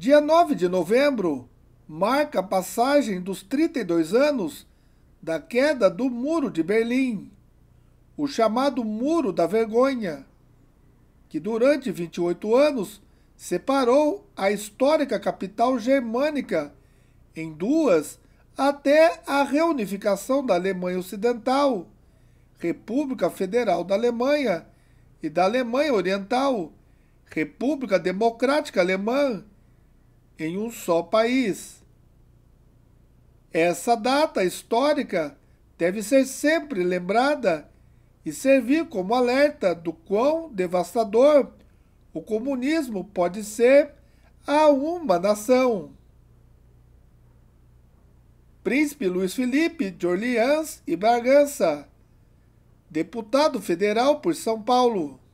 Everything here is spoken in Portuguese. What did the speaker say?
Dia 9 de novembro marca a passagem dos 32 anos da queda do Muro de Berlim, o chamado Muro da Vergonha, que durante 28 anos separou a histórica capital germânica em duas até a reunificação da Alemanha Ocidental, República Federal da Alemanha, e da Alemanha Oriental, República Democrática Alemã em um só país. Essa data histórica deve ser sempre lembrada e servir como alerta do quão devastador o comunismo pode ser a uma nação. Príncipe Luiz Felipe de Orleans e Bragança, deputado federal por São Paulo.